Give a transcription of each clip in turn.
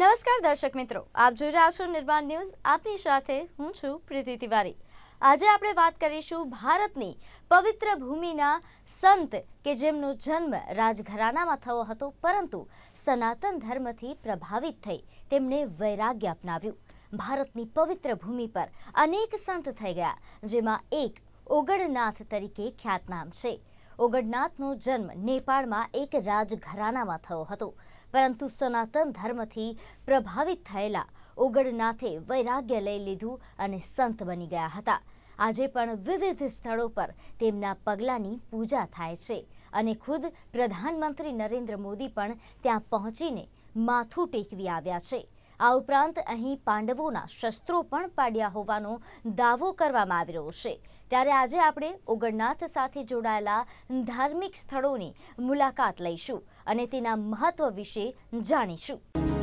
નમસ્કાર દર્શક મિત્રો આપ જોઈ રહ્યા છો નિર્માણ ન્યૂઝ આપની સાથે હું છું પ્રીતિ તિવારી આજે આપણે વાત કરીશું ભારતની પવિત્ર ભૂમિના સંત કે જેમનો જન્મ રાજઘરાનામાં થયો હતો પરંતુ સનાતન ધર્મથી પ્રભાવિત થઈ તેમણે વૈરાગ્ય અપનાવ્યું ભારતની પવિત્ર ભૂમિ પર અનેક સંત થઈ ગયા જેમાં એક ઓગળનાથ તરીકે ખ્યાતનામ છે ઓગળનાથનો જન્મ નેપાળમાં એક રાજઘરાનામાં થયો હતો પરંતુ સનાતન ધર્મથી પ્રભાવિત થયેલા ઓગળનાથે વૈરાગ્ય લઈ લીધું અને સંત બની ગયા હતા આજે પણ વિવિધ સ્થળો પર તેમના પગલાંની પૂજા થાય છે અને ખુદ પ્રધાનમંત્રી નરેન્દ્ર મોદી પણ ત્યાં પહોંચીને માથું ટેકવી આવ્યા છે આ ઉપરાંત અહીં પાંડવોના શસ્ત્રો પણ પાડ્યા હોવાનો દાવો કરવામાં આવી રહ્યો છે ત્યારે આજે આપણે ઓગણનાથ સાથે જોડાયેલા ધાર્મિક સ્થળોની મુલાકાત લઈશું અને તેના મહત્વ વિશે જાણીશું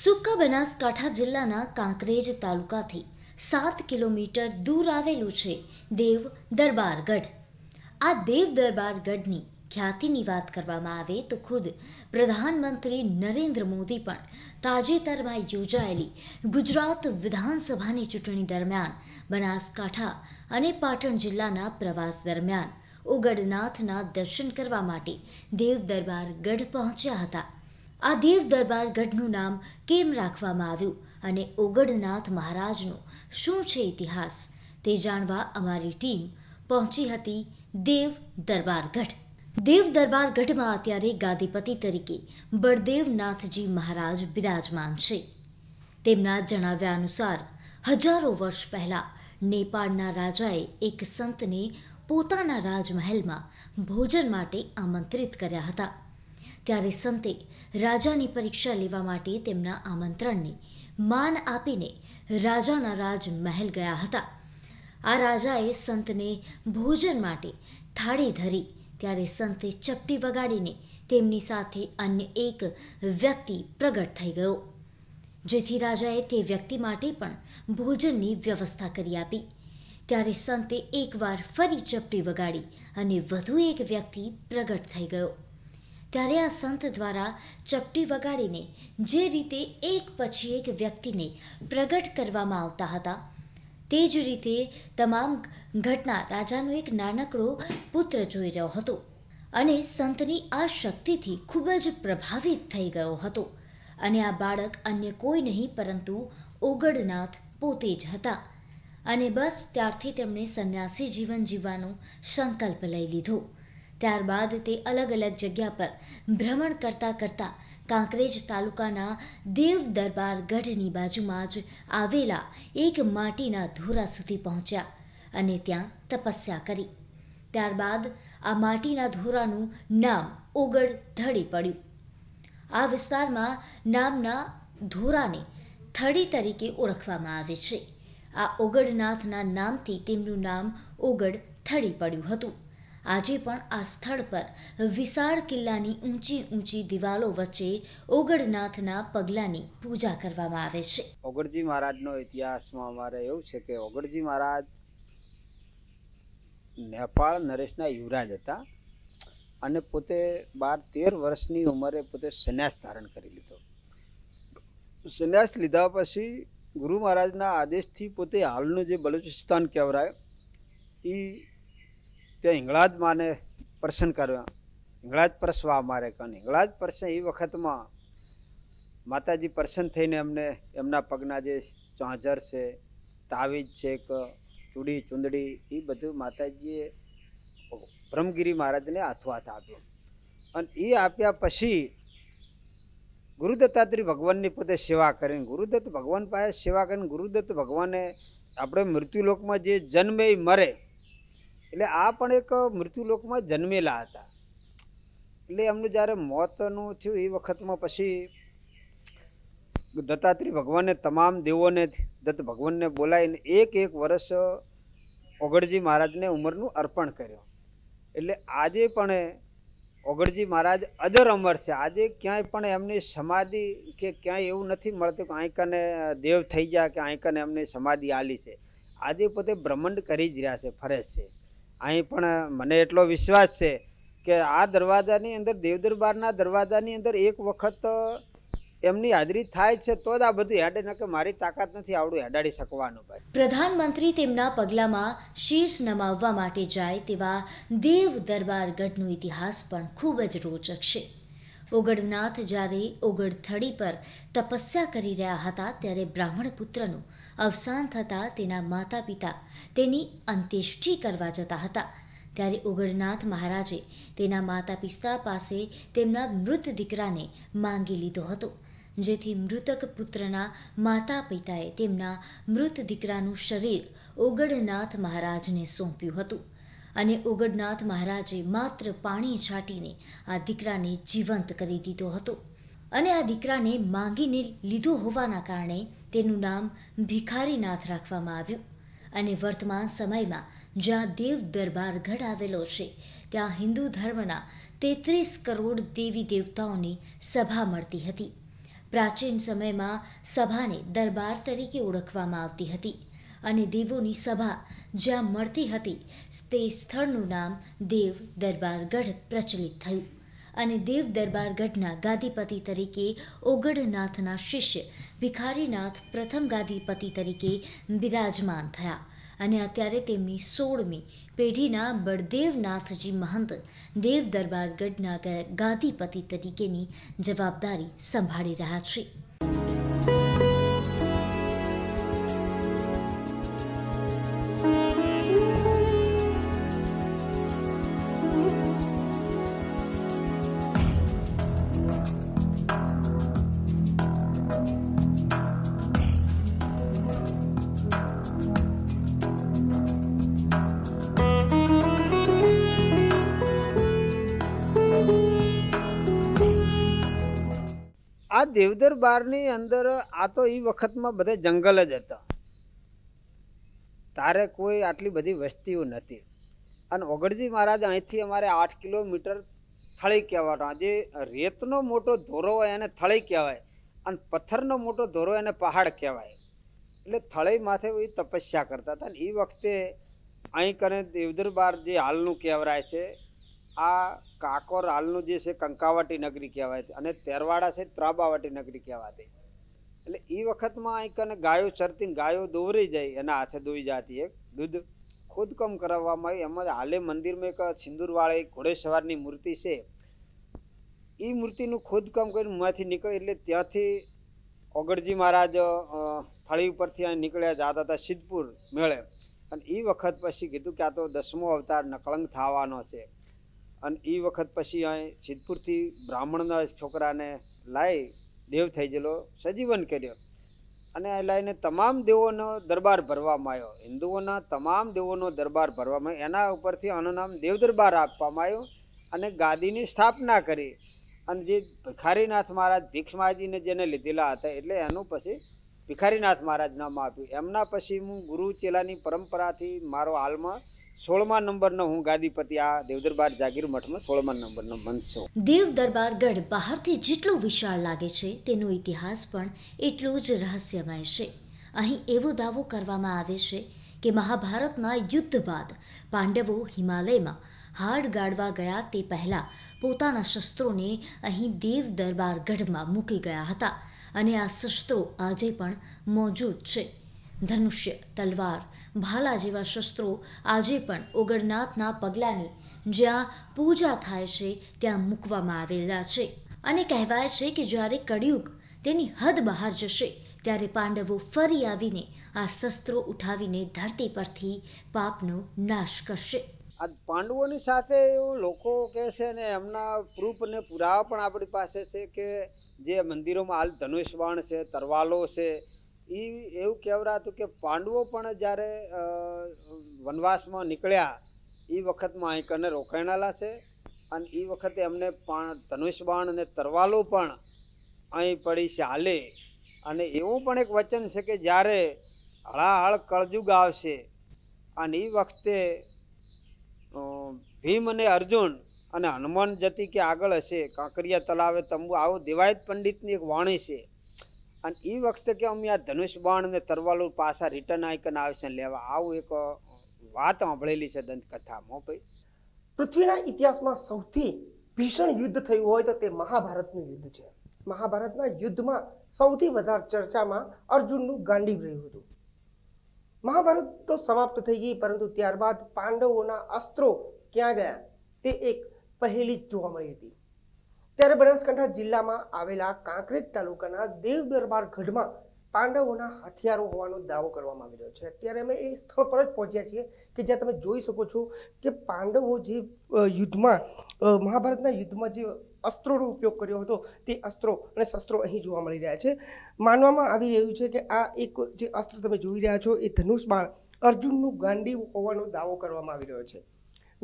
સુક્કા બનાસકાંઠા જિલ્લાના કાંકરેજ તાલુકાથી સાત કિલોમીટર દૂર આવેલું છે દેવ દરબારગઢ આ દેવ દરબારગઢની ખ્યાતિની વાત કરવામાં આવે તો ખુદ પ્રધાનમંત્રી નરેન્દ્ર મોદી પણ તાજેતરમાં યોજાયેલી ગુજરાત વિધાનસભાની ચૂંટણી દરમિયાન બનાસકાંઠા અને પાટણ જિલ્લાના પ્રવાસ દરમિયાન ઓગડનાથના દર્શન કરવા માટે દેવ દરબાર ગઢ પહોંચ્યા હતા આ દેવ દરબાર ગઢનું નામ કેમ રાખવામાં આવ્યું અને ઓગળનાથ મહારાજનો શું છે ઇતિહાસ તે જાણવા અમારી ટીમ પહોંચી હતી દેવ દરબારગઢ દેવ દરબારગઢમાં અત્યારે ગાદીપતિ તરીકે બળદેવનાથજી મહારાજ બિરાજમાન છે તેમના જણાવ્યા અનુસાર હજારો વર્ષ પહેલાં નેપાળના રાજાએ એક સંતને પોતાના રાજમહેલમાં ભોજન માટે આમંત્રિત કર્યા હતા ત્યારે સંતે રાજાની પરીક્ષા લેવા માટે તેમના આમંત્રણને માન આપીને રાજાના રાજમહેલ ગયા હતા આ રાજાએ સંતને ભોજન માટે થાળી ધરી ત્યારે સંતે ચપટી વગાડીને તેમની સાથે અન્ય એક વ્યક્તિ પ્રગટ થઈ ગયો જેથી રાજાએ તે વ્યક્તિ માટે પણ ભોજનની વ્યવસ્થા કરી આપી ત્યારે સંતે એકવાર ફરી ચપટી વગાડી અને વધુ એક વ્યક્તિ પ્રગટ થઈ ગયો ત્યારે આ સંત દ્વારા ચપટી વગાડીને જે રીતે એક પછી એક વ્યક્તિને પ્રગટ કરવામાં આવતા હતા તે જ રીતે તમામ ઘટના રાજાનો એક નાનકડો પુત્ર જોઈ રહ્યો હતો અને સંતની આ શક્તિથી ખૂબ જ પ્રભાવિત થઈ ગયો હતો અને આ બાળક અન્ય કોઈ નહીં પરંતુ ઓગડનાથ પોતે જ હતા અને બસ ત્યારથી તેમણે સંન્યાસી જીવન જીવવાનો સંકલ્પ લઈ લીધો ત્યારબાદ તે અલગ અલગ જગ્યા પર ભ્રમણ કરતાં કરતાં કાંકરેજ તાલુકાના દેવ દરબાર ગઢની બાજુમાં જ આવેલા એક માટીના ધોરા સુધી પહોંચ્યા અને ત્યાં તપસ્યા કરી ત્યારબાદ આ માટીના ધોરાનું નામ ઓગળ ધડી પડ્યું આ વિસ્તારમાં નામના ધોરાને થડી તરીકે ઓળખવામાં આવે છે આ ઓગળનાથના નામથી તેમનું નામ ઓગળ થડી પડ્યું હતું આજે પણ આ સ્થળ પર વિશાળ કિલ્લાની ઊંચી ઊંચી દિવાલો વચ્ચે ઓગળનાથના પગલાની પૂજા કરવામાં આવે છે ઓગળજી મહારાજનો ઇતિહાસમાં અમારે એવું છે કે ઓગળજી મહારાજ નેપાળ નરેશના યુવરાજ હતા અને પોતે બાર તેર વર્ષની ઉંમરે પોતે સંન્યાસ ધારણ કરી લીધો સંન્યાસ લીધા પછી ગુરુ મહારાજના આદેશથી પોતે હાલનું જે બલુચિસ્તાન કહેવરાય એ તે હિંગળાજ માને પ્રસન્ન કર્યા હિંગળાજ પરસવા અમારે કારણ હિંગળાજ પરસે એ વખતમાં માતાજી પ્રસન્ન થઈને અમને એમના પગના જે ચાંજર છે તાવીજ છે કે ચૂડી ચૂંદડી એ બધું માતાજીએ બ્રહ્મગીરી મહારાજને હાથો હાથ આપ્યો અને એ આપ્યા પછી ગુરુદત્તાત્રી ભગવાનની પોતે સેવા કરીને ગુરુદત્ત ભગવાન પાસે સેવા કરીને ગુરુદત્ત ભગવાને આપણે મૃત્યુલોકમાં જે જન્મે મરે એટલે આ પણ એક મૃત્યુલોકમાં જન્મેલા હતા એટલે એમનું જ્યારે મોતનું થયું એ વખતમાં પછી દત્તાત્રી ભગવાને તમામ દેવોને દત્ત ભગવાનને બોલાવીને એક એક વર્ષ ઓગળજી મહારાજને ઉંમરનું અર્પણ કર્યું એટલે આજે પણ ઓગળજી મહારાજ અજર અમર છે આજે ક્યાંય પણ એમની સમાધિ કે ક્યાંય એવું નથી મળતું કે આંકને દેવ થઈ ગયા કે આંકને એમની સમાધિ આલી છે આજે પોતે બ્રહ્માંડ કરી જ રહ્યા છે ફરે છે અહીં પણ મને એટલો વિશ્વાસ છે કે આ દરવાજાની અંદર દેવદરબારના દરવાજાની અંદર એક વખત એમની હાજરી થાય છે તો જ આ બધું હેડે ન કે મારી તાકાત નથી આવડું હેડાડી શકવાનું ભાઈ પ્રધાનમંત્રી તેમના પગલામાં શીશ નમાવવા માટે જાય તેવા દેવ દરબાર ગઢનો ઇતિહાસ પણ ખૂબ જ રોચક છે ઓગડનાથ જ્યારે ઓગડ ઓગળથડી પર તપસ્યા કરી રહ્યા હતા ત્યારે બ્રાહ્મણ પુત્રનું અવસાન થતાં તેના માતા પિતા તેની અંત્યેષ્ટિ કરવા જતા હતા ત્યારે ઉગડનાથ મહારાજે તેના માતા પિતા પાસે તેમના મૃત દીકરાને માંગી લીધો હતો જેથી મૃતક પુત્રના માતા પિતાએ તેમના મૃત દીકરાનું શરીર ઓગડનાથ મહારાજને સોંપ્યું હતું અને ઓગડનાથ મહારાજે માત્ર પાણી છાંટીને આ દીકરાને જીવંત કરી દીધો હતો અને આ દીકરાને માંગીને લીધો હોવાના કારણે તેનું નામ ભિખારીનાથ રાખવામાં આવ્યું અને વર્તમાન સમયમાં જ્યાં દેવ દરબાર ગઢ આવેલો છે ત્યાં હિન્દુ ધર્મના તેત્રીસ કરોડ દેવી દેવતાઓની સભા મળતી હતી પ્રાચીન સમયમાં સભાને દરબાર તરીકે ઓળખવામાં આવતી હતી અને દેવોની સભા જ્યાં મળતી હતી તે સ્થળનું નામ દેવ દરબાર ગઢ પ્રચલિત થયું અને દેવ દરબાર ગઢના ગાદીપતિ તરીકે ઓગડનાથના શિષ્ય ભિખારીનાથ પ્રથમ ગાદીપતિ તરીકે બિરાજમાન થયા અને અત્યારે તેમની સોળમી પેઢીના બળદેવનાથજી મહંત દેવ દરબાર ગાદીપતિ તરીકેની જવાબદારી સંભાળી રહ્યા છે દેવદર બારની અંદર આ તો એ વખતમાં બધા જંગલ જ હતા તારે કોઈ આટલી બધી વસ્તીઓ નથી અને ઓગળજી મહારાજ અહીંથી અમારે આઠ કિલોમીટર થળી કહેવાતો જે રેતનો મોટો ધોરો હોય એને થળી કહેવાય અને પથ્થરનો મોટો ધોરો એને પહાડ કહેવાય એટલે થળી માથે એ તપસ્યા કરતા હતા ને એ વખતે અહીં કરે બાર જે હાલનું કહેવરાય છે આ કાકોર હાલનું જે છે કંકાવટી નગરી કહેવાય છે અને તેરવાડા છે ત્રાબાવટી નગરી કહેવાતી એટલે એ વખતમાં અહીં કને ગાયો ચરતીને ગાયો દોરી જાય એના હાથે દોઈ જતી એક દૂધ ખોદકામ કરાવવામાં આવી એમાં હાલે મંદિરમાં એક સિંદૂરવાળા એક ઘોડેસવારની મૂર્તિ છે એ મૂર્તિનું ખુદકામ કરીને માંથી નીકળે એટલે ત્યાંથી ઓગળજી મહારાજ થાળી ઉપરથી અહીં નીકળ્યા જતા હતા સિદ્ધપુર મેળે અને એ વખત પછી કીધું કે આ તો દસમો અવતાર નકળંગ થવાનો છે અને એ વખત પછી અહીં સિદ્ધપુરથી બ્રાહ્મણના છોકરાને લાવી દેવ થઈ ગયેલો સજીવન કર્યો અને આ લાવીને તમામ દેવોનો દરબાર ભરવામાં આવ્યો હિન્દુઓના તમામ દેવોનો દરબાર ભરવામાં આવ્યો એના ઉપરથી આનું નામ દેવ દરબાર આપવામાં આવ્યું અને ગાદીની સ્થાપના કરી અને જે ભિખારીનાથ મહારાજ ભીક્ષમાજીને જેને લીધેલા હતા એટલે એનું પછી ભિખારીનાથ મહારાજ નામ આપ્યું એમના પછી હું ગુરુ ચેલાની પરંપરાથી મારો હાલમાં સોળમા નંબરનો હું ગાદીપતિ આ દેવદરબાર જાગીર મઠમાં સોળમા નંબરનો મંચ છું દેવ દરબાર ગઢ બહારથી જેટલો વિશાળ લાગે છે તેનો ઇતિહાસ પણ એટલો જ રહસ્યમય છે અહીં એવો દાવો કરવામાં આવે છે કે મહાભારતના યુદ્ધ બાદ પાંડવો હિમાલયમાં હાડ ગાળવા ગયા તે પહેલાં પોતાના શસ્ત્રોને અહીં દેવ દરબાર ગઢમાં મૂકી ગયા હતા અને આ શસ્ત્રો આજે પણ મોજૂદ છે ધનુષ્ય તલવાર ભાલા જેવા શસ્ત્રો આજે પણ ઓગળનાથના પગલાની જ્યાં પૂજા થાય છે ત્યાં મૂકવામાં આવેલા છે અને કહેવાય છે કે જ્યારે કળિયુગ તેની હદ બહાર જશે ત્યારે પાંડવો ફરી આવીને આ શસ્ત્રો ઉઠાવીને ધરતી પરથી પાપનો નાશ કરશે આ પાંડવોની સાથે એવું લોકો કહે છે ને એમના પ્રૂફ અને પુરાવા પણ આપણી પાસે છે કે જે મંદિરોમાં હાલ ધનુષ બાણ છે તરવાલો છે એ એવું કહેવરાતું કે પાંડવો પણ જ્યારે વનવાસમાં નીકળ્યા એ વખતમાં અહીં કને રોકાયેલા છે અને એ વખતે એમને ધનુષ બાણ અને તરવાલો પણ અહીં પડી છે હાલે અને એવું પણ એક વચન છે કે જ્યારે હળાહળ કળજુગ આવશે અને એ વખતે ભીમ અને અર્જુન અને હનુમાન જતી કે આગળ હશે કાંકરિયા તલાવે તંબુ આવો દેવાયત પંડિતની એક વાણી છે અને એ વખતે કે અમે આ ધનુષ બાણ ને તરવાલો પાછા રિટર્ન આઈકન આવશે લેવા આવું એક વાત સાંભળેલી છે દંતકથામાં ભાઈ પૃથ્વીના ઇતિહાસમાં સૌથી ભીષણ યુદ્ધ થયું હોય તો તે મહાભારતનું યુદ્ધ છે મહાભારતના યુદ્ધમાં સૌથી વધારે ચર્ચામાં અર્જુનનું ગાંડી રહ્યું હતું મહાભારત તો સમાપ્ત થઈ ગઈ પરંતુ ત્યારબાદ પાંડવોના અસ્ત્રો ક્યાં ગયા તે એક પહેલી જ જોવા મળી હતી ત્યારે બનાસકાંઠા જિલ્લામાં આવેલા કાંકરેજ તાલુકાના દેવ દરબાર ગઢમાં પાંડવોના હથિયારો હોવાનો દાવો કરવામાં આવી રહ્યો છે અત્યારે અમે એ સ્થળ પર જ પહોંચ્યા છીએ કે જ્યાં તમે જોઈ શકો છો કે પાંડવો જે યુદ્ધમાં મહાભારતના યુદ્ધમાં જે અસ્ત્રોનો ઉપયોગ કર્યો હતો તે અસ્ત્રો અને શસ્ત્રો અહીં જોવા મળી રહ્યા છે માનવામાં આવી રહ્યું છે કે આ એક જે અસ્ત્ર તમે જોઈ રહ્યા છો એ ધનુષ બાણ અર્જુનનું ગાંડી હોવાનો દાવો કરવામાં આવી રહ્યો છે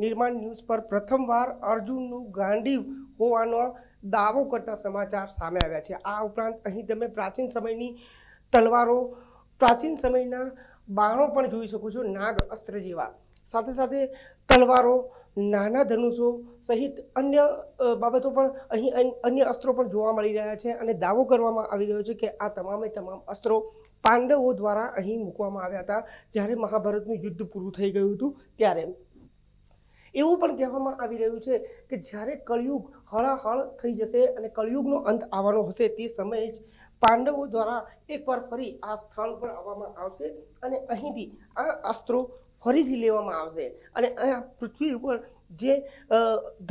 નિર્માણ ન્યૂઝ પર પ્રથમવાર અર્જુનનું ગાંડી હોવાનો દાવો કરતા સમાચાર સામે આવ્યા છે આ ઉપરાંત અહીં તમે પ્રાચીન સમયની તલવારો પ્રાચીન સમયના બાણો પણ જોઈ શકો છો નાગ અસ્ત્ર જેવા સાથે સાથે તલવારો નાના ધનુષો સહિત અન્ય બાબતો પણ અહીં અન્ય અસ્ત્રો પણ જોવા મળી રહ્યા છે અને દાવો કરવામાં આવી રહ્યો છે કે આ તમામે તમામ અસ્ત્રો પાંડવો દ્વારા અહીં મૂકવામાં આવ્યા હતા જ્યારે મહાભારતનું યુદ્ધ પૂરું થઈ ગયું હતું ત્યારે એવું પણ કહેવામાં આવી રહ્યું છે કે જ્યારે કળિયુગ હળાહળ થઈ જશે અને કળિયુગનો અંત આવવાનો હશે તે સમયે જ પાંડવો દ્વારા એકવાર ફરી આ સ્થળ પર આવવામાં આવશે અને અહીંથી આ અસ્ત્રો ફરીથી લેવામાં આવશે અને આ પૃથ્વી ઉપર જે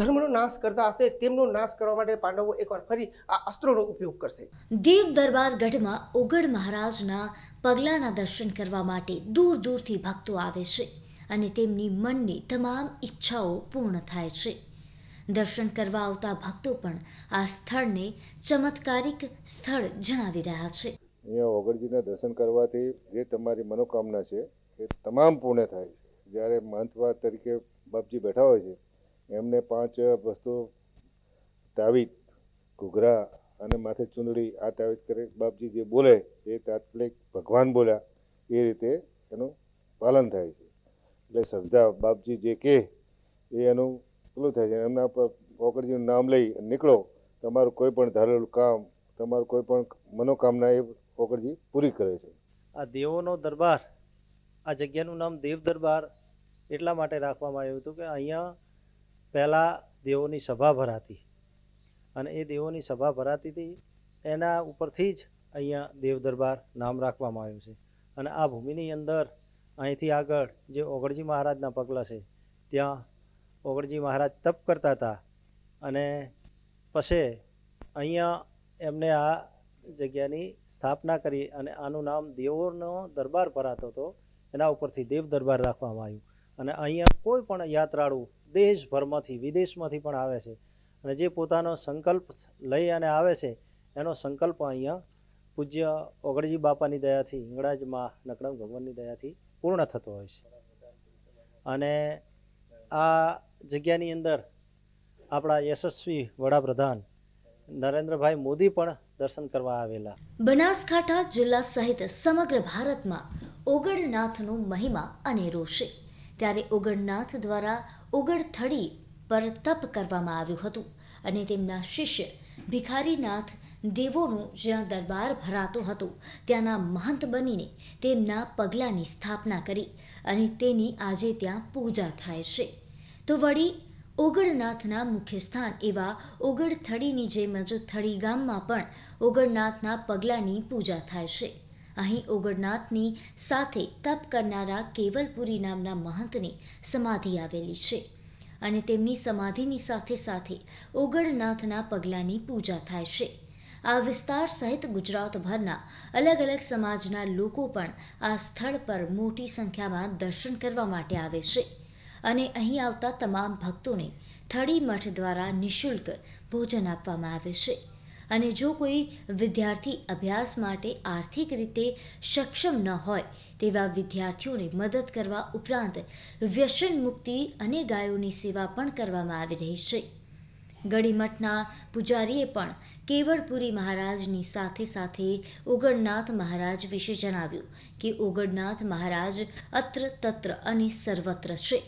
ધર્મનો નાશ કરતા હશે તેમનો નાશ કરવા માટે પાંડવો એકવાર ફરી આ અસ્ત્રોનો ઉપયોગ કરશે દેવ દરબાર ગઢમાં ઓગળ મહારાજના પગલાના દર્શન કરવા માટે દૂર દૂરથી ભક્તો આવે છે અને તેમની મનની તમામ ઈચ્છાઓ પૂર્ણ થાય છે દર્શન કરવા આવતા ભક્તો પણ આ સ્થળને ચમત્કારિક સ્થળ જણાવી રહ્યા છે અહીંયા ઓગળજીના દર્શન કરવાથી જે તમારી મનોકામના છે એ તમામ પૂર્ણ થાય છે જ્યારે મહંતવા તરીકે બાપજી બેઠા હોય છે એમને પાંચ વસ્તુ તાવીત ઘૂઘરા અને માથે ચૂંદડી આ તાવીત કરે બાપજી જે બોલે એ તાત્કાલિક ભગવાન બોલ્યા એ રીતે એનું પાલન થાય છે એટલે સમજા બાપજી જે કહે એ એનું પેલું થાય છે એમના પર પોકડજીનું નામ લઈ નીકળો તમારું કોઈ પણ ધારેલું કામ તમારું કોઈ પણ મનોકામના એ પોકડજી પૂરી કરે છે આ દેવોનો દરબાર આ જગ્યાનું નામ દેવ દરબાર એટલા માટે રાખવામાં આવ્યું હતું કે અહીંયા પહેલાં દેવોની સભા ભરાતી અને એ દેવોની સભા ભરાતી હતી એના ઉપરથી જ અહીંયા દેવ દરબાર નામ રાખવામાં આવ્યું છે અને આ ભૂમિની અંદર અહીંથી આગળ જે ઓગળજી મહારાજના પગલાં છે ત્યાં ઓગળજી મહારાજ તપ કરતા હતા અને પછી અહીંયા એમને આ જગ્યાની સ્થાપના કરી અને આનું નામ દેવોનો દરબાર ભરાતો હતો એના ઉપરથી દેવ દરબાર રાખવામાં આવ્યું અને અહીંયા કોઈ પણ યાત્રાળુ દેશભરમાંથી વિદેશમાંથી પણ આવે છે અને જે પોતાનો સંકલ્પ લઈ અને આવે છે એનો સંકલ્પ અહીંયા પૂજ્ય ઓગળજી બાપાની દયાથી હિંગળાજમાં નકડમ ભગવાનની દયાથી પૂર્ણ થતો હોય છે અને આ જગ્યાની અંદર આપણા યશસ્વી વડાપ્રધાન નરેન્દ્રભાઈ મોદી પણ દર્શન કરવા આવેલા બનાસકાંઠા જિલ્લા સહિત સમગ્ર ભારતમાં ઓગળનાથનો મહિમા અનેરો છે ત્યારે ઓગળનાથ દ્વારા ઓગળથડી પર તપ કરવામાં આવ્યું હતું અને તેમના શિષ્ય ભિખારીનાથ દેવોનું જ્યાં દરબાર ભરાતો હતો ત્યાંના મહંત બનીને તેમના પગલાંની સ્થાપના કરી અને તેની આજે ત્યાં પૂજા થાય છે તો વળી ઓગળનાથના મુખ્ય સ્થાન એવા ઓગળથડીની જેમ જ થળી ગામમાં પણ ઓગણનાથના પગલાંની પૂજા થાય છે અહીં ઓગણનાથની સાથે તપ કરનારા કેવલપુરી નામના મહંતની સમાધિ આવેલી છે અને તેમની સમાધિની સાથે સાથે ઓગળનાથના પગલાંની પૂજા થાય છે આ વિસ્તાર સહિત ગુજરાતભરના અલગ અલગ સમાજના લોકો પણ આ સ્થળ પર મોટી સંખ્યામાં દર્શન કરવા માટે આવે છે અને અહીં આવતા તમામ ભક્તોને થળી મઠ દ્વારા નિઃશુલ્ક ભોજન આપવામાં આવે છે અને જો કોઈ વિદ્યાર્થી અભ્યાસ માટે આર્થિક રીતે સક્ષમ ન હોય તેવા વિદ્યાર્થીઓને મદદ કરવા ઉપરાંત વ્યસન મુક્તિ અને ગાયોની સેવા પણ કરવામાં આવી રહી છે ગળીમઠના પૂજારીએ પણ કેવળપુરી મહારાજની સાથે સાથે ઓગણનાથ મહારાજ વિશે જણાવ્યું કે ઓગણનાથ મહારાજ અત્ર તત્ર અને સર્વત્ર છે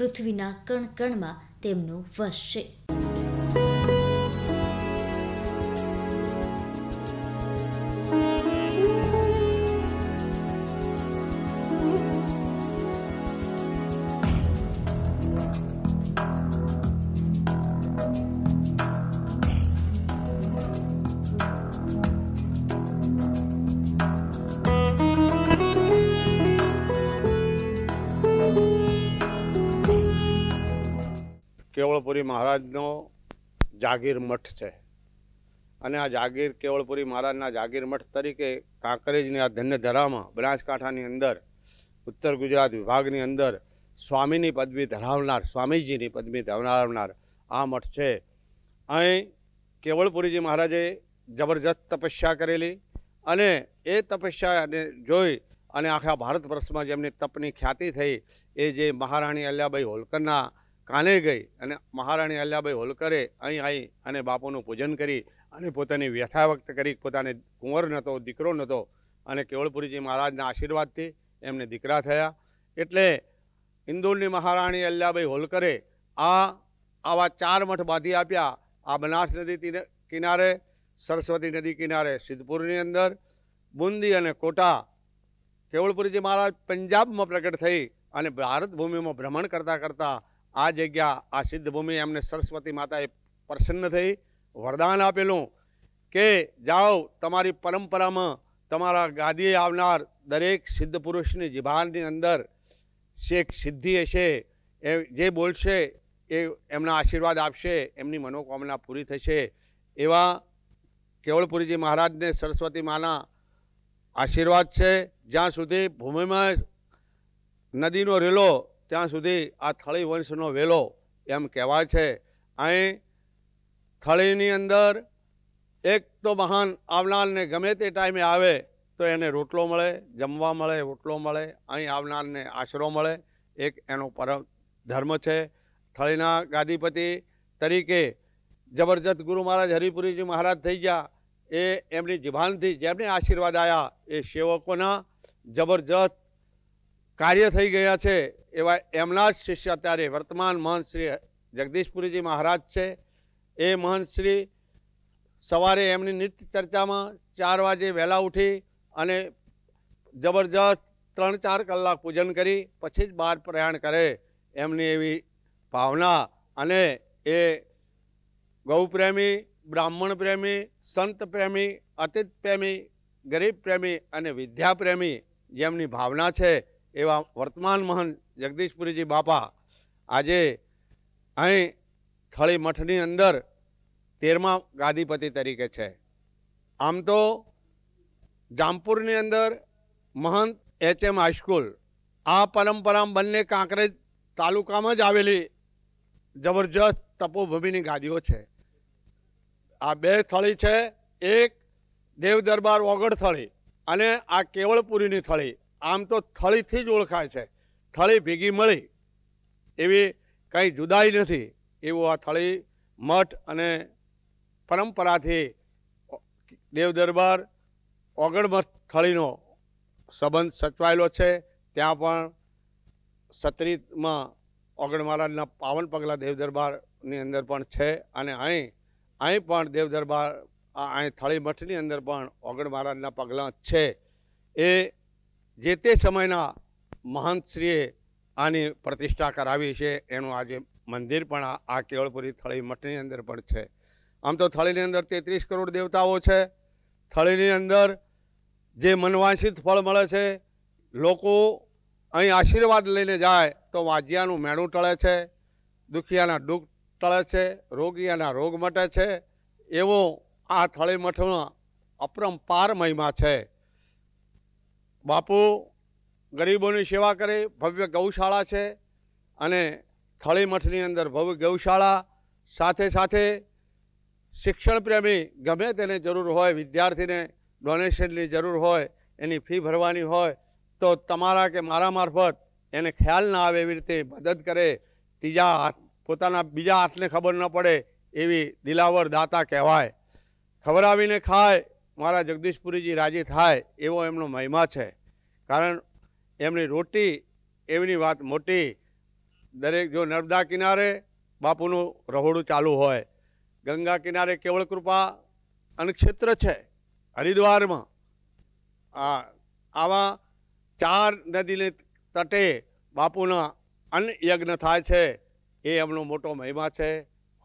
પૃથ્વીના કણકણમાં તેમનો વશ છે મહારાજનો જાગીર મઠ છે અને આ જાગીર કેવળપુરી મહારાજના જાગીર મઠ તરીકે કાંકરેજની આ ધન્ય ધરામાં બનાસકાંઠાની અંદર ઉત્તર ગુજરાત વિભાગની અંદર સ્વામીની પદવી ધરાવનાર સ્વામીજીની પદવી ધરાવનાર આ મઠ છે અહીં કેવળપુરીજી મહારાજે જબરજસ્ત તપસ્યા કરેલી અને એ તપસ્યાને જોઈ અને આખા ભારત વર્ષમાં જેમની તપની ખ્યાતિ થઈ એ જે મહારાણી અલ્યાબાઈ હોલકરના કાને ગઈ અને મહારાણી અલ્લાભાઈ હોલકરે અહીં આવી અને બાપુનું પૂજન કરી અને પોતાની વ્યથા વ્યક્ત કરી પોતાને કુંવર નહોતો દીકરો નહોતો અને કેવળપુરીજી મહારાજના આશીર્વાદથી એમને દીકરા થયા એટલે ઇન્દોરની મહારાણી અલ્લાભાઈ હોલકરે આ આવા ચાર મઠ બાંધી આપ્યા આ બનાસ નદી કિનારે સરસ્વતી નદી કિનારે સિદ્ધપુરની અંદર બુંદી અને કોટા કેવળપુરીજી મહારાજ પંજાબમાં પ્રગટ થઈ અને ભારત ભૂમિમાં ભ્રમણ કરતાં કરતાં આ જગ્યા આ સિદ્ધ ભૂમિ એમને સરસ્વતી માતાએ પ્રસન્ન થઈ વરદાન આપેલું કે જાઓ તમારી પરંપરામાં તમારા ગાદીએ આવનાર દરેક સિદ્ધ પુરુષની જીભાની અંદર શેખ સિદ્ધિ હશે એ જે બોલશે એ એમના આશીર્વાદ આપશે એમની મનોકામના પૂરી થશે એવા કેવળપુરીજી મહારાજને સરસ્વતી માના આશીર્વાદ છે જ્યાં સુધી ભૂમિમાં નદીનો રેલો ત્યાં સુધી આ થળી વંશનો વેલો એમ કહેવાય છે અહીં થળીની અંદર એક તો મહાન આવનારને ગમે તે ટાઈમે આવે તો એને રોટલો મળે જમવા મળે રોટલો મળે અહીં આવનારને આશરો મળે એક એનો પરમ ધર્મ છે થળીના ગાદીપતિ તરીકે જબરજસ્ત ગુરુ મહારાજ હરિપુરીજી મહારાજ થઈ ગયા એ એમની જીભાનથી જેમને આશીર્વાદ આવ્યા એ સેવકોના જબરજસ્ત કાર્ય થઈ ગયા છે એવા એમના જ શિષ્ય અત્યારે વર્તમાન મહંત શ્રી જગદીશપુરીજી મહારાજ છે એ મહંત શ્રી સવારે એમની નિત્ય ચર્ચામાં ચાર વાજે વહેલા ઉઠી અને જબરજસ્ત ત્રણ ચાર કલાક પૂજન કરી પછી જ બહાર પ્રયાણ કરે એમની એવી ભાવના અને એ ગૌપ્રેમી બ્રાહ્મણ પ્રેમી સંત પ્રેમી અતિત પ્રેમી ગરીબ પ્રેમી અને વિદ્યાપ્રેમી જેમની ભાવના છે એવા વર્તમાન મહંત જગદીશપુરીજી બાપા આજે અહીં થળી મઠની અંદર તેરમા ગાદીપતિ તરીકે છે આમ તો જામપુરની અંદર મહંત એચ એમ હાઈસ્કૂલ આ પરંપરામાં બંને કાંકરેજ તાલુકામાં જ આવેલી જબરજસ્ત તપોભૂમિની ગાદીઓ છે આ બે થળી છે એક દેવદરબાર ઓગળ થળી અને આ કેવળપુરીની થળી આમ તો થળીથી જ ઓળખાય છે થળી ભેગી મળી એવી કંઈ જુદાઈ નથી એવું આ થળી મઠ અને પરંપરાથી દેવદરબાર ઓગણમઠ થળીનો સંબંધ સચવાયેલો છે ત્યાં પણ સત્રીમાં ઓગણ મહારાજના પાવન પગલાં દેવદરબારની અંદર પણ છે અને અહીં અહીં પણ દેવદરબાર આ અહીં થળી મઠની અંદર પણ ઓગણ મહારાજના પગલાં છે એ જે તે સમયના મહંતશ્રીએ આની પ્રતિષ્ઠા કરાવી છે એનું આજે મંદિર પણ આ કેવળપુરી થળી મઠની અંદર પણ છે આમ તો થળીની અંદર તેત્રીસ કરોડ દેવતાઓ છે થળીની અંદર જે મનવાંછિત ફળ મળે છે લોકો અહીં આશીર્વાદ લઈને જાય તો વાજ્યાનું મેણું ટળે છે દુખિયાના દુઃખ ટળે છે રોગિયાના રોગ મટે છે એવો આ થળી મઠનો અપરંપાર મહિમા છે બાપુ ગરીબોની સેવા કરે ભવ્ય ગૌશાળા છે અને થળી મઠની અંદર ભવ્ય ગૌશાળા સાથે સાથે શિક્ષણ પ્રેમી ગમે તેને જરૂર હોય વિદ્યાર્થીને ડોનેશનની જરૂર હોય એની ફી ભરવાની હોય તો તમારા કે મારા મારફત એને ખ્યાલ ના આવે એવી રીતે મદદ કરે ત્રીજા હાથ પોતાના બીજા હાથને ખબર ન પડે એવી દિલાવર દાતા કહેવાય ખવડાવીને ખાય મારા જગદીશપુરીજી રાજી થાય એવો એમનો મહિમા છે કારણ એમની રોટી એમની વાત મોટી દરેક જો નર્મદા કિનારે બાપુનું રહોડું ચાલુ હોય ગંગા કિનારે કેવળ કૃપા અનક્ષેત્ર છે હરિદ્વારમાં આ આવા ચાર નદીને તટે બાપુના અન્ન થાય છે એ એમનો મોટો મહિમા છે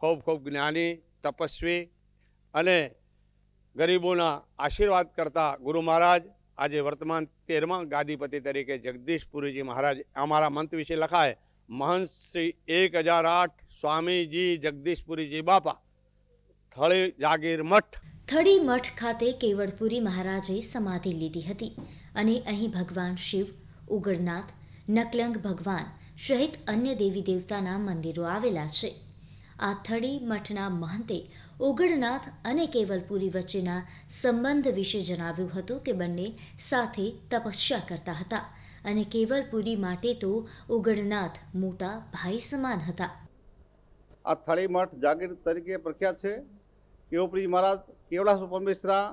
ખૂબ ખૂબ જ્ઞાની તપસ્વી અને ગરીબોના આશીર્વાદ કરતા ગુરુ મહારાજ આજે વર્તમાન તેરમા ગાદીપતિ તરીકે જગદીશપુરીજી મહારાજ અમારા મંત વિશે લખાય મહંત શ્રી એક હજાર આઠ સ્વામીજી જગદીશપુરીજી બાપા થળી જાગીર મઠ થળી મઠ ખાતે કેવળપુરી મહારાજે સમાધિ લીધી હતી અને અહીં ભગવાન શિવ ઉગડનાથ નકલંગ ભગવાન સહિત અન્ય દેવી દેવતાના મંદિરો આવેલા છે આ થળી મઠના મહંતે ઉગડનાથ અને કેવલપુરી વચ્ચેના સંબંધ વિશે જણાવ્યું હતું કે બંને સાથે તપસ્યા કરતા હતા અને કેવલપુરી માટે તો ઉગડનાથ મોટા ભાઈ સમાન હતા આ થાળી મઠ જાગીર તરીકે પ્રખ્યાત છે કેવલપુરી મહારાજ કેવડા પરમેશ્વરા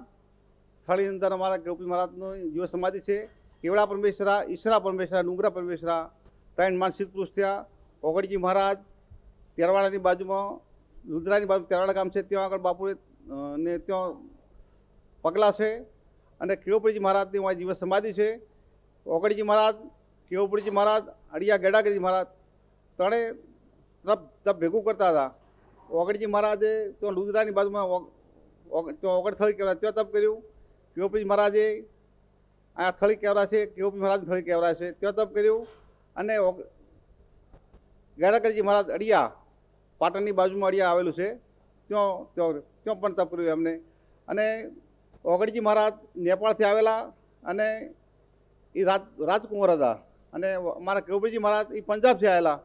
થાળી અંદર અમારા કેવલપુરી મહારાજનો જીવ સમાધિ છે કેવડા પરમેશ્વરા ઈશરા પરમેશ્વરા ડુંગરા પરમેશ્વરા ત્રણ માનસિક પુરુષ થયા ઓગળજી મહારાજ તેરવાડાની બાજુમાં રુદ્રાની બાજુ તેરાડા ગામ છે ત્યાં આગળ બાપુએ ને ત્યાં પગલાં છે અને કેળોપડીજી મહારાજની વાંહી જીવ સમાધિ છે ઓગડીજી મહારાજ કેળોપડીજી મહારાજ અડિયા ગેડાગીરી મહારાજ ત્રણે તરફ તરફ ભેગું કરતા હતા ઓગડજી મહારાજે ત્યાં લુદરાની બાજુમાં ત્યાં ઓગડ થળી કહેવાય ત્યાં તપ કર્યું કેવપી મહારાજે આ થળી કહેવરા છે કેવપી મહારાજ થળી કહેવરા છે ત્યાં તપ કર્યું અને ગેડાગરજી મહારાજ અડિયા પાટણની બાજુમાં અડિયા આવેલું છે ત્યાં ત્યાં ત્યાં પણ તપર્યું એમને અને ઓગણજી મહારાજ નેપાળથી આવેલા અને એ રાજ રાજકુંવર હતા અને મારા કેવડીજી મહારાજ એ પંજાબથી આવેલા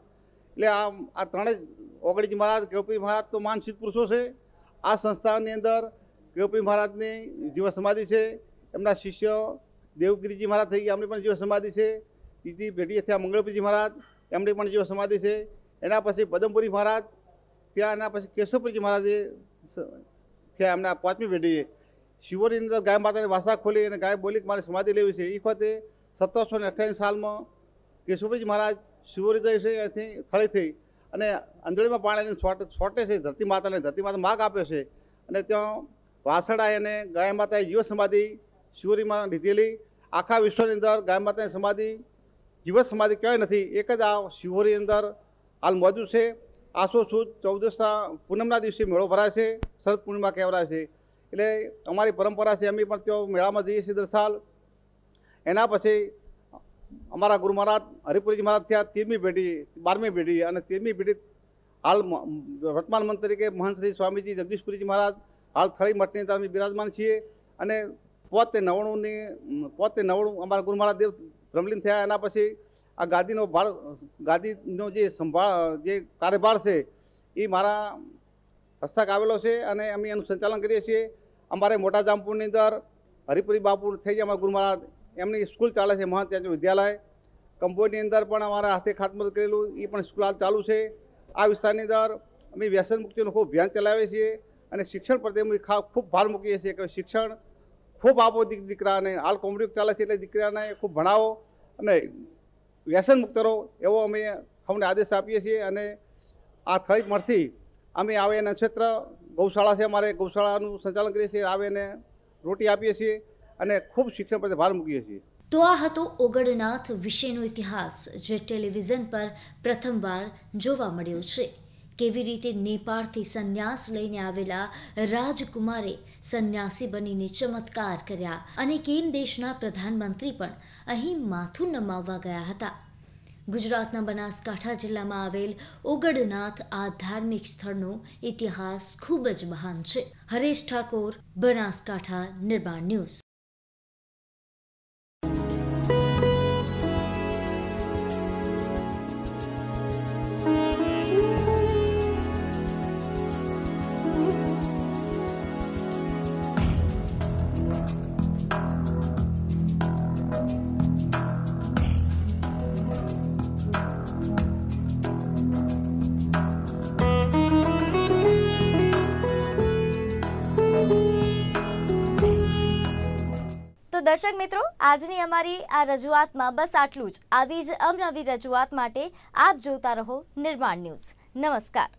એટલે આ આ ત્રણેય ઓગણીજી મહારાજ કેવપી મહારાજ તો માનસિક પુરુષો છે આ સંસ્થાની અંદર કેવપી મહારાજની જીવ સમાધિ છે એમના શિષ્ય દેવગીરીજી મહારાજ થઈ ગયા એમની પણ જીવ સમાધિ છે ત્રીજી પેઢીએ થયા મંગળપીજી મહારાજ એમની પણ જીવ સમાધિ છે એના પછી પદમપુરી મહારાજ ત્યાં એના પછી કેશવપુરજી મહારાજે ત્યાં એમના પાંચમી પેઢીએ શિવોની અંદર ગાય માતાની વાસા ખોલી અને ગાય બોલી મારી સમાધિ લેવી છે એ વખતે સત્તરસો ને અઠ્યાવીસ સાલમાં કેશવપુરજી મહારાજ શિવોરી ગઈ છે અહીંથી ખળી થઈ અને અંધળીમાં પાણી છોટે છોટે છે ધરતી માતાને ધરતી માતા માગ આપે છે અને ત્યાં વાસડા અને ગાય માતાએ જીવ સમાધિ શિવરીમાં લીધેલી આખા વિશ્વની અંદર ગાય માતાની સમાધિ જીવ સમાધિ કહેવાય નથી એક જ આ શિહોરી અંદર હાલ મોજું છે આસો સુદ ચૌદસના પૂનમના દિવસે મેળો ભરાય છે શરદ પૂર્ણિમા કહેવરાય છે એટલે અમારી પરંપરા છે અમે પણ તેઓ મેળામાં જઈએ છીએ દર એના પછી અમારા ગુરુ મહારાજ હરિપુરજી મહારાજ થયા તેરમી પેઢી બારમી પેઢી અને તેરમી પેઢી હાલ વર્તમાન મંત્રી તરીકે મહંતશ્રી સ્વામીજી જગદીશપુરીજી મહારાજ હાલ થળી મઠની અંદર અમે બિરાજમાન છીએ અને પોતે નવણુંની પોતે નવણું અમારા ગુરુ મહારાજ દેવ ભ્રમલીન થયા એના પછી આ ગાદીનો ભાર ગાદીનો જે સંભાળ જે કાર્યભાર છે એ મારા હસ્તાક આવેલો છે અને અમે એનું સંચાલન કરીએ છીએ અમારે મોટા જામપુરની અંદર હરિપુરી બાપુર થઈ ગયા અમારા ગુરુ મહારાજ એમની સ્કૂલ ચાલે છે મહા ત્યાં વિદ્યાલય કંપોની અંદર પણ અમારા હાથે ખાતમત કરેલું એ પણ સ્કૂલ હાલ ચાલુ છે આ વિસ્તારની અંદર અમે વ્યસન મુક્તિનું ખૂબ અભિયાન ચલાવીએ છીએ અને શિક્ષણ પ્રત્યે અમે ખૂબ ભાર મૂકીએ છીએ કે શિક્ષણ ખૂબ આપો દીકરાને હાલ કોમ્યુનિક ચાલે છે એટલે દીકરાને ખૂબ ભણાવો અને વ્યસન મુક્ત રહો એવો અમે સૌને આદેશ આપીએ છીએ અને આ થઈ મળતી અમે આવે એના ગૌશાળા છે અમારે ગૌશાળાનું સંચાલન કરીએ છીએ આવે એને રોટી આપીએ છીએ અને ખૂબ શિક્ષણ પ્રત્યે ભાર મૂકીએ છીએ તો આ હતો ઓગળનાથ વિશેનો ઇતિહાસ જે ટેલિવિઝન પર પ્રથમવાર જોવા મળ્યો છે કેવી રીતે નેપાળથી સંન્યાસ લઈને આવેલા રાજકુમારે સંન્યાસી બનીને ચમત્કાર કર્યા અને કેન દેશના પ્રધાનમંત્રી પણ અહીં માથું નમાવવા ગયા હતા ગુજરાતના બનાસકાંઠા જિલ્લામાં આવેલ ઓગડનાથ આ ધાર્મિક સ્થળનો ઇતિહાસ ખૂબ જ મહાન છે હરેશ ઠાકોર બનાસકાંઠા નિર્માણ ન્યૂઝ દર્શક મિત્રો આજની અમારી આ રજૂઆતમાં બસ આટલું જ આવી જ અવનવી રજૂઆત માટે આપ જોતા રહો નિર્માણ ન્યૂઝ નમસ્કાર